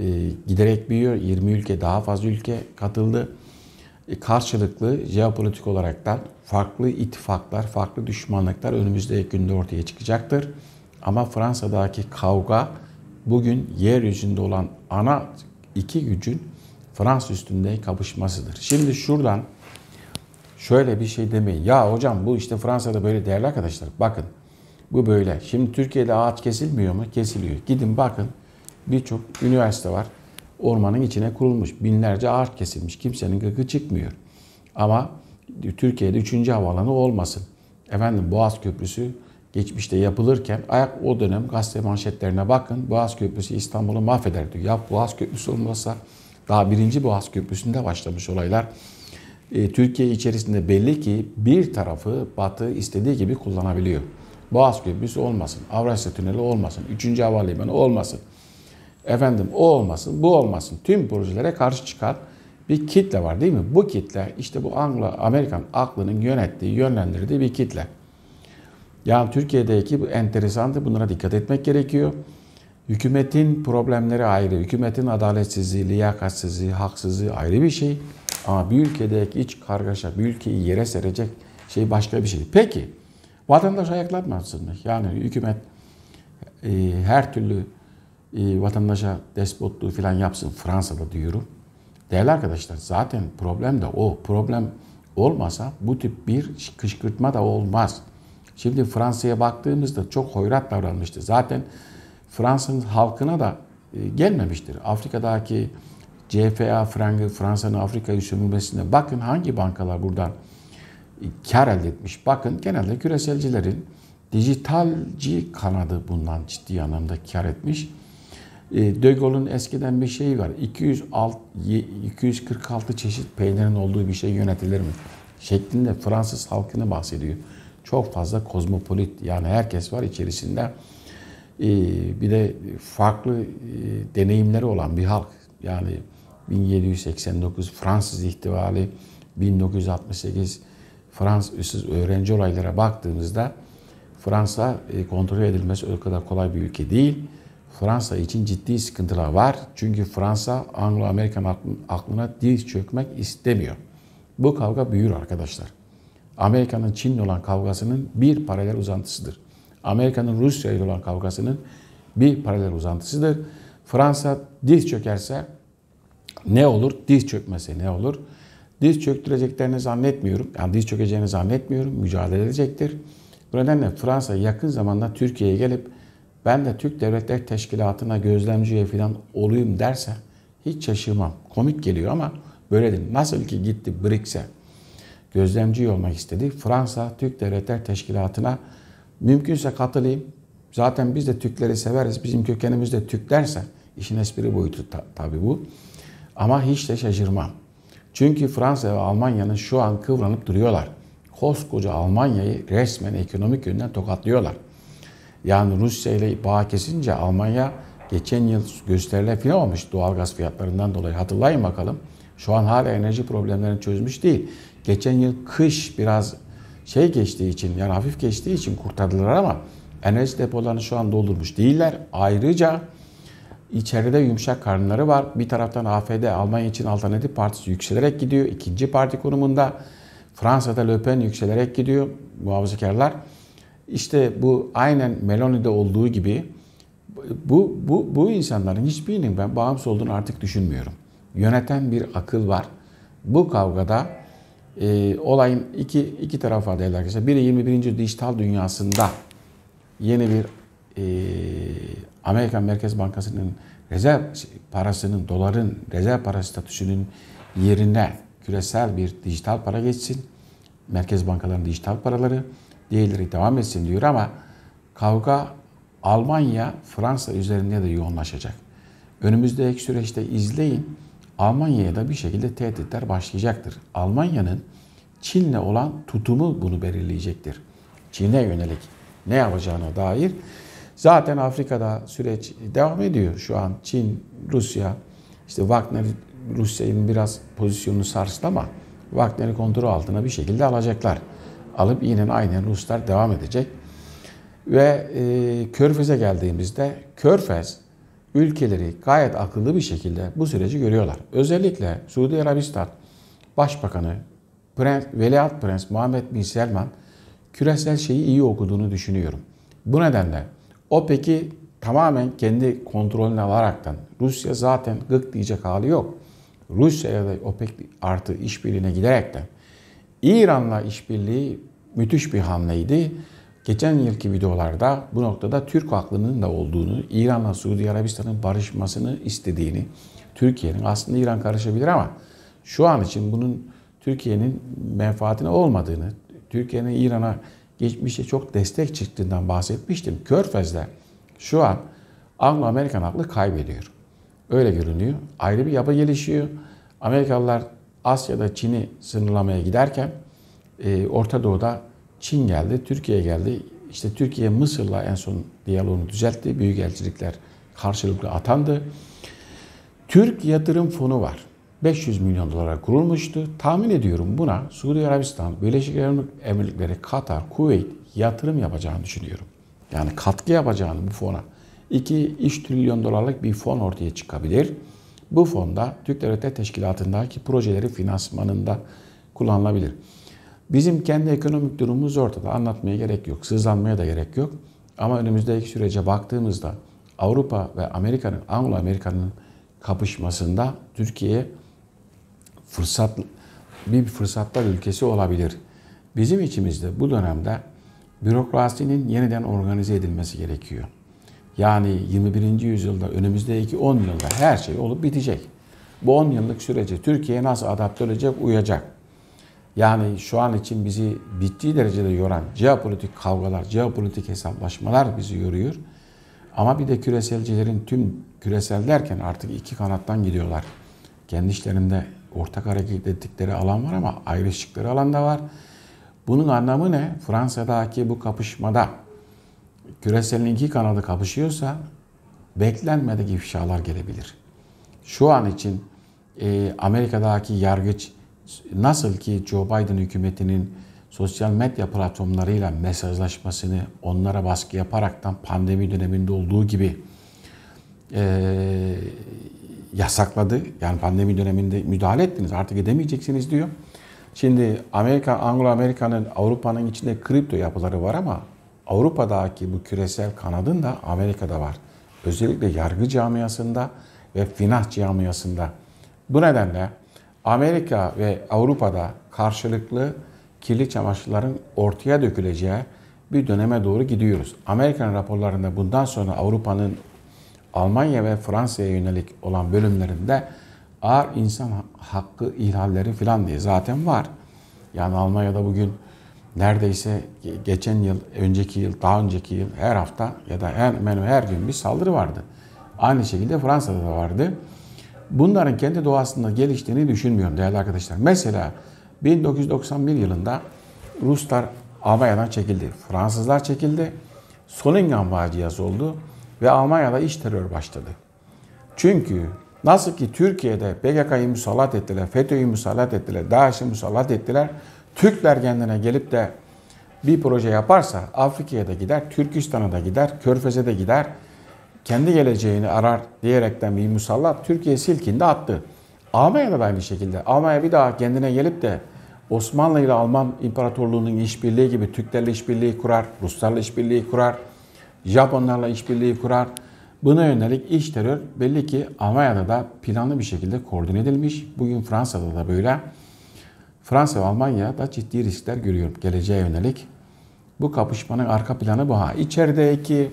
e, giderek büyüyor. 20 ülke daha fazla ülke katıldı. E, karşılıklı jeopolitik olarak da farklı ittifaklar, farklı düşmanlıklar önümüzdeki günde ortaya çıkacaktır. Ama Fransa'daki kavga bugün yeryüzünde olan ana iki gücün Fransa üstünde kapışmasıdır. Şimdi şuradan şöyle bir şey demeyin. Ya hocam bu işte Fransa'da böyle değerli arkadaşlar. Bakın bu böyle. Şimdi Türkiye'de ağaç kesilmiyor mu? Kesiliyor. Gidin bakın birçok üniversite var. Ormanın içine kurulmuş. Binlerce ağaç kesilmiş. Kimsenin gıkı çıkmıyor. Ama Türkiye'de 3. havalanı olmasın. Efendim Boğaz Köprüsü geçmişte yapılırken ayak o dönem gazete manşetlerine bakın. Boğaz Köprüsü İstanbul'u mahveder diyor. Ya Boğaz Köprüsü olmasa daha birinci Boğaz Köprüsü'nde başlamış olaylar. E, Türkiye içerisinde belli ki bir tarafı Batı istediği gibi kullanabiliyor. Boğaz Köprüsü olmasın, Avrasya Tüneli olmasın, 3. Havalimanı olmasın. Efendim o olmasın, bu olmasın. Tüm projelere karşı çıkan bir kitle var değil mi? Bu kitle işte bu Anglo-Amerikan aklının yönettiği, yönlendirdiği bir kitle. Yani Türkiye'deki bu enteresandı. Bunlara dikkat etmek gerekiyor. Hükümetin problemleri ayrı. Hükümetin adaletsizliği, liyakatsizliği, haksızlığı ayrı bir şey. Ama bir ülkedeki iç kargaşa, bir ülkeyi yere serecek şey başka bir şey. Peki, vatandaş ayaklanmasın. Yani hükümet e, her türlü e, vatandaşa despotluğu falan yapsın. Fransa'da diyorum. Değerli arkadaşlar zaten problem de o. Problem olmasa bu tip bir kışkırtma da olmaz. Şimdi Fransa'ya baktığımızda çok hoyrat davranmıştı. Zaten Fransa'nın halkına da e, gelmemiştir. Afrika'daki CFA frangı Fransa'nın Afrika'yı sömürmesine bakın hangi bankalar buradan e, kar elde etmiş. Bakın genelde küreselcilerin dijitalci kanadı bundan ciddi anlamda kar etmiş. E, De Gaulle'un eskiden bir şeyi var. 206, 246 çeşit peynirin olduğu bir şey yönetilir mi? Şeklinde Fransız halkını bahsediyor çok fazla kozmopolit yani herkes var içerisinde. Ee, bir de farklı e, deneyimleri olan bir halk. Yani 1789 Fransız ihtivali, 1968 Fransız öğrenci olaylara baktığımızda Fransa e, kontrol edilmesi o kadar kolay bir ülke değil. Fransa için ciddi sıkıntılar var. Çünkü Fransa Anglo-Amerikan aklına diz çökmek istemiyor. Bu kavga büyür arkadaşlar. Amerika'nın Çin'le olan kavgasının bir paralel uzantısıdır. Amerika'nın Rusya ile olan kavgasının bir paralel uzantısıdır. Fransa diz çökerse ne olur? Diz çökmese ne olur? Diz çöktüreceklerini zannetmiyorum. Yani diz çökeceğini zannetmiyorum. Mücadele edecektir. Bu nedenle Fransa yakın zamanda Türkiye'ye gelip ben de Türk Devletler Teşkilatı'na gözlemciye falan olayım derse hiç şaşırmam. Komik geliyor ama böyledir. Nasıl ki gitti BRICS'e gözlemci olmak istedi. Fransa Türk Devletler Teşkilatı'na mümkünse katılayım. Zaten biz de Türkleri severiz. Bizim kökenimiz de Türklerse işin espri boyutu ta, tabii bu. Ama hiç de şaşırmam. Çünkü Fransa ve Almanya'nın şu an kıvranıp duruyorlar. Koskoca Almanya'yı resmen ekonomik yönden tokatlıyorlar. Yani Rusya ile bağ kesince Almanya geçen yıl gösteriler filan olmuş doğalgaz fiyatlarından dolayı. Hatırlayın bakalım. Şu an hala enerji problemlerini çözmüş değil. Geçen yıl kış biraz şey geçtiği için yani hafif geçtiği için kurtardılar ama enerji depolarını şu an doldurmuş değiller. Ayrıca içeride yumuşak karnları var. Bir taraftan AFD Almanya için alternatif partisi yükselerek gidiyor. İkinci parti konumunda Fransa'da Le Pen yükselerek gidiyor muhafazakarlar. İşte bu aynen Meloni'de olduğu gibi bu, bu, bu insanların hiçbirinin ben bağımsız olduğunu artık düşünmüyorum yöneten bir akıl var. Bu kavgada e, olayın iki, iki tarafı var değerli arkadaşlar. Biri 21. dijital dünyasında yeni bir e, Amerika Merkez Bankası'nın rezerv şey, parasının, doların rezerv para statüsünün yerine küresel bir dijital para geçsin. Merkez bankaların dijital paraları diğerleri devam etsin diyor ama kavga Almanya, Fransa üzerinde de yoğunlaşacak. Önümüzdeki süreçte izleyin. Almanya'ya da bir şekilde tehditler başlayacaktır. Almanya'nın Çin'le olan tutumu bunu belirleyecektir. Çin'e yönelik ne yapacağına dair. Zaten Afrika'da süreç devam ediyor şu an. Çin, Rusya, işte Wagner Rusya'nın biraz pozisyonunu sarstı ama Wagner'i kontrol altına bir şekilde alacaklar. Alıp yine aynen Ruslar devam edecek. Ve e, Körfez'e geldiğimizde Körfez ülkeleri gayet akıllı bir şekilde bu süreci görüyorlar. Özellikle Suudi Arabistan Başbakanı Prens, Veliaht Prens Muhammed Bin Selman küresel şeyi iyi okuduğunu düşünüyorum. Bu nedenle OPEC'i tamamen kendi kontrolüne alaraktan Rusya zaten gık diyecek hali yok. Rusya da OPEC artı işbirliğine giderekten İran'la işbirliği müthiş bir hamleydi. Geçen yılki videolarda bu noktada Türk aklının da olduğunu, İran'la Suudi Arabistan'ın barışmasını istediğini, Türkiye'nin aslında İran karışabilir ama şu an için bunun Türkiye'nin menfaatine olmadığını, Türkiye'nin İran'a geçmişte çok destek çıktığından bahsetmiştim. Körfez'de şu an Anglo-Amerikan aklı kaybediyor. Öyle görünüyor. Ayrı bir yapı gelişiyor. Amerikalılar Asya'da Çin'i sınırlamaya giderken e, Orta Doğu'da Çin geldi, Türkiye geldi. İşte Türkiye Mısır'la en son diyaloğunu düzeltti. Büyükelçilikler karşılıklı atandı. Türk Yatırım Fonu var. 500 milyon dolara kurulmuştu. Tahmin ediyorum buna Suudi Arabistan, Birleşik Arap Emirlikleri, Katar, Kuveyt yatırım yapacağını düşünüyorum. Yani katkı yapacağını bu fona. 2-3 trilyon dolarlık bir fon ortaya çıkabilir. Bu fonda Türk Devletler Teşkilatı'ndaki projeleri finansmanında kullanılabilir. Bizim kendi ekonomik durumumuz ortada. Anlatmaya gerek yok. Sızlanmaya da gerek yok. Ama önümüzdeki sürece baktığımızda Avrupa ve Amerika'nın, Anglo-Amerika'nın kapışmasında Türkiye fırsat bir fırsatlar ülkesi olabilir. Bizim içimizde bu dönemde bürokrasinin yeniden organize edilmesi gerekiyor. Yani 21. yüzyılda önümüzdeki 10 yılda her şey olup bitecek. Bu 10 yıllık sürece Türkiye nasıl adapte olacak, uyacak yani şu an için bizi bittiği derecede yoran jeopolitik kavgalar, jeopolitik hesaplaşmalar bizi yoruyor. Ama bir de küreselcilerin tüm küresel derken artık iki kanattan gidiyorlar. Kendi işlerinde ortak hareket ettikleri alan var ama ayrıştıkları alan da var. Bunun anlamı ne? Fransa'daki bu kapışmada küreselin iki kanadı kapışıyorsa beklenmedik ifşalar gelebilir. Şu an için e, Amerika'daki yargıç nasıl ki Joe Biden hükümetinin sosyal medya platformlarıyla mesajlaşmasını onlara baskı yaparaktan pandemi döneminde olduğu gibi e, yasakladı. Yani pandemi döneminde müdahale ettiniz artık edemeyeceksiniz diyor. Şimdi Amerika, Anglo-Amerika'nın, Avrupa'nın içinde kripto yapıları var ama Avrupa'daki bu küresel kanadın da Amerika'da var. Özellikle yargı camiasında ve finans camiasında. Bu nedenle Amerika ve Avrupa'da karşılıklı kirli çamaşırların ortaya döküleceği bir döneme doğru gidiyoruz. Amerikan raporlarında bundan sonra Avrupa'nın Almanya ve Fransa'ya yönelik olan bölümlerinde ağır insan hakkı ihlalleri falan diye zaten var. Yani Almanya'da bugün neredeyse geçen yıl, önceki yıl, daha önceki yıl her hafta ya da her, hemen her gün bir saldırı vardı. Aynı şekilde Fransa'da da vardı bunların kendi doğasında geliştiğini düşünmüyorum değerli arkadaşlar. Mesela 1991 yılında Ruslar Almanya'dan çekildi. Fransızlar çekildi. Solingan faciası oldu ve Almanya'da iş terör başladı. Çünkü nasıl ki Türkiye'de PKK'yı musallat ettiler, FETÖ'yü musallat ettiler, DAEŞ'i musallat ettiler. Türkler kendine gelip de bir proje yaparsa Afrika'ya da gider, Türkistan'a da gider, Körfez'e de gider, kendi geleceğini arar diyerekten bir musallat Türkiye silkinde attı. Almanya da aynı şekilde. Almanya bir daha kendine gelip de Osmanlı ile Alman İmparatorluğu'nun işbirliği gibi Türklerle işbirliği kurar, Ruslarla işbirliği kurar, Japonlarla işbirliği kurar. Buna yönelik iş terör belli ki Almanya'da da planlı bir şekilde koordine edilmiş. Bugün Fransa'da da böyle. Fransa ve Almanya da ciddi riskler görüyor geleceğe yönelik. Bu kapışmanın arka planı bu. Ha İçerideki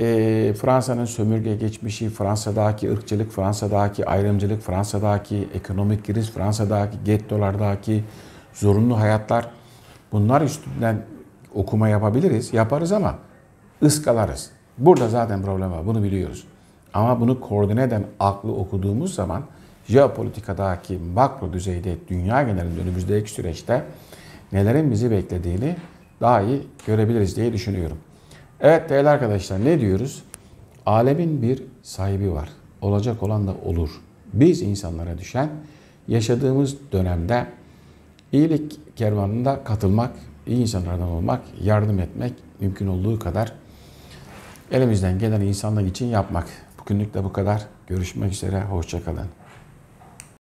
ee, Fransa'nın sömürge geçmişi, Fransa'daki ırkçılık, Fransa'daki ayrımcılık, Fransa'daki ekonomik kriz, Fransa'daki gettolardaki zorunlu hayatlar bunlar üstünden okuma yapabiliriz, yaparız ama ıskalarız. Burada zaten problem var, bunu biliyoruz. Ama bunu koordine eden aklı okuduğumuz zaman jeopolitikadaki makro düzeyde dünya genelinde önümüzdeki süreçte nelerin bizi beklediğini daha iyi görebiliriz diye düşünüyorum. Evet değerli arkadaşlar ne diyoruz? Alemin bir sahibi var. Olacak olan da olur. Biz insanlara düşen yaşadığımız dönemde iyilik kervanında katılmak, iyi insanlardan olmak, yardım etmek mümkün olduğu kadar elimizden gelen insanlar için yapmak. Bugünlük de bu kadar. Görüşmek üzere. Hoşçakalın.